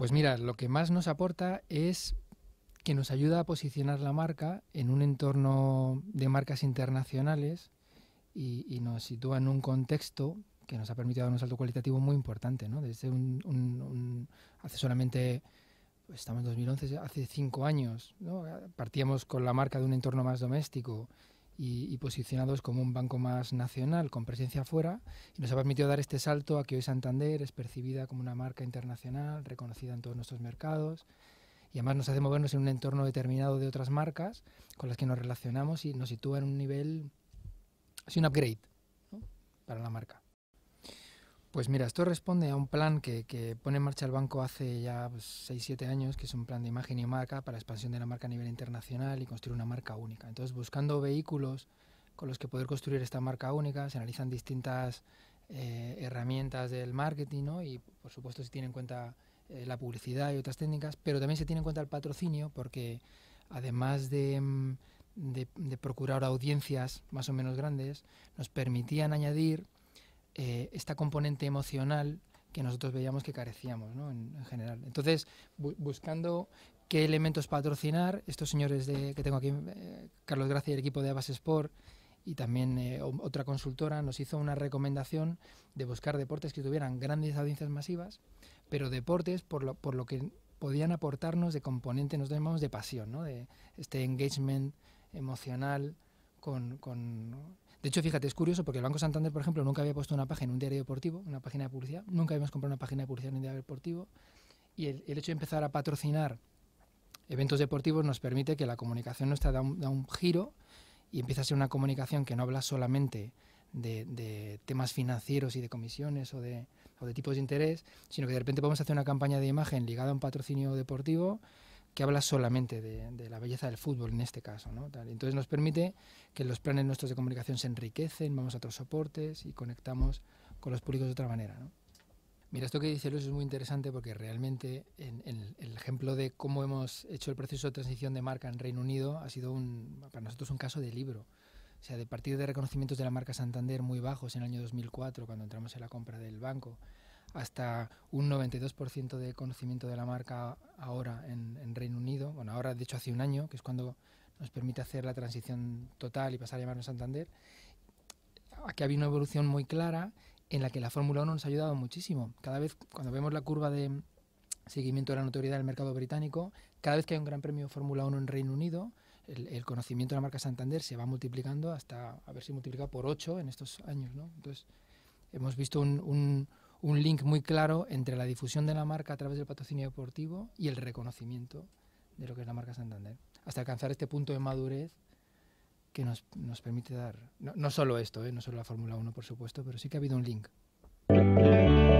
Pues mira, lo que más nos aporta es que nos ayuda a posicionar la marca en un entorno de marcas internacionales y, nos sitúa en un contexto que nos ha permitido dar un salto cualitativo muy importante, Desde hace solamente, pues, estamos en 2011, hace cinco años, Partíamos con la marca de un entorno más doméstico y, posicionados como un banco más nacional con presencia afuera y nos ha permitido dar este salto a que hoy Santander es percibida como una marca internacional reconocida en todos nuestros mercados y además nos hace movernos en un entorno determinado de otras marcas con las que nos relacionamos y nos sitúa en un nivel, así un upgrade para la marca. Pues mira, esto responde a un plan que, pone en marcha el banco hace ya 6-7 pues, años, que es un plan de imagen y marca para la expansión de la marca a nivel internacional y construir una marca única. Entonces, buscando vehículos con los que poder construir esta marca única, se analizan distintas eh, herramientas del marketing ¿no? y, por supuesto, se tiene en cuenta eh, la publicidad y otras técnicas, pero también se tiene en cuenta el patrocinio porque, además de mm, procurar audiencias más o menos grandes, nos permitían añadir eh, esta componente emocional que nosotros veíamos que carecíamos en, general. Entonces, buscando qué elementos patrocinar, estos señores de, que tengo aquí, eh, Carlos Gracia y el equipo de Abas Sport, y también eh, otra consultora nos hizo una recomendación de buscar deportes que tuvieran grandes audiencias masivas, pero deportes por lo, que podían aportarnos de componente, nos llamamos de pasión, de este engagement emocional con de hecho, fíjate, es curioso porque el Banco Santander, por ejemplo, nunca había puesto una página en un diario deportivo, una página de publicidad, nunca habíamos comprado una página de publicidad en un diario deportivo. Y el, hecho de empezar a patrocinar eventos deportivos nos permite que la comunicación nuestra da un, giro y empieza a ser una comunicación que no habla solamente de, temas financieros y de comisiones o de, tipos de interés, sino que de repente podemos hacer una campaña de imagen ligada a un patrocinio deportivo que habla solamente de, la belleza del fútbol en este caso. Entonces nos permite que los planes nuestros de comunicación se enriquecen, vamos a otros soportes y conectamos con los públicos de otra manera. ¿no? Mira, esto que dice Luis es muy interesante porque realmente en, el ejemplo de cómo hemos hecho el proceso de transición de marca en Reino Unido ha sido un, para nosotros un caso de libro. O sea, de partir de reconocimientos de la marca Santander muy bajos en el año 2004, cuando entramos en la compra del banco, hasta un 92% de conocimiento de la marca ahora en, en, Reino Unido. Bueno, ahora de hecho hace un año, que es cuando nos permite hacer la transición total y pasar a llamarnos Santander. Aquí ha habido una evolución muy clara en la que la Fórmula 1 nos ha ayudado muchísimo. Cada vez, cuando vemos la curva de seguimiento de la notoriedad del mercado británico, cada vez que hay un gran premio Fórmula 1 en Reino Unido, el, conocimiento de la marca Santander se va multiplicando hasta a ver si multiplicado por 8 en estos años. ¿no? Entonces, hemos visto un, un, un link muy claro entre la difusión de la marca a través del patrocinio deportivo y el reconocimiento de lo que es la marca Santander, hasta alcanzar este punto de madurez que nos, permite dar, no, solo esto, ¿eh? no solo la Fórmula 1 por supuesto, pero sí que ha habido un link.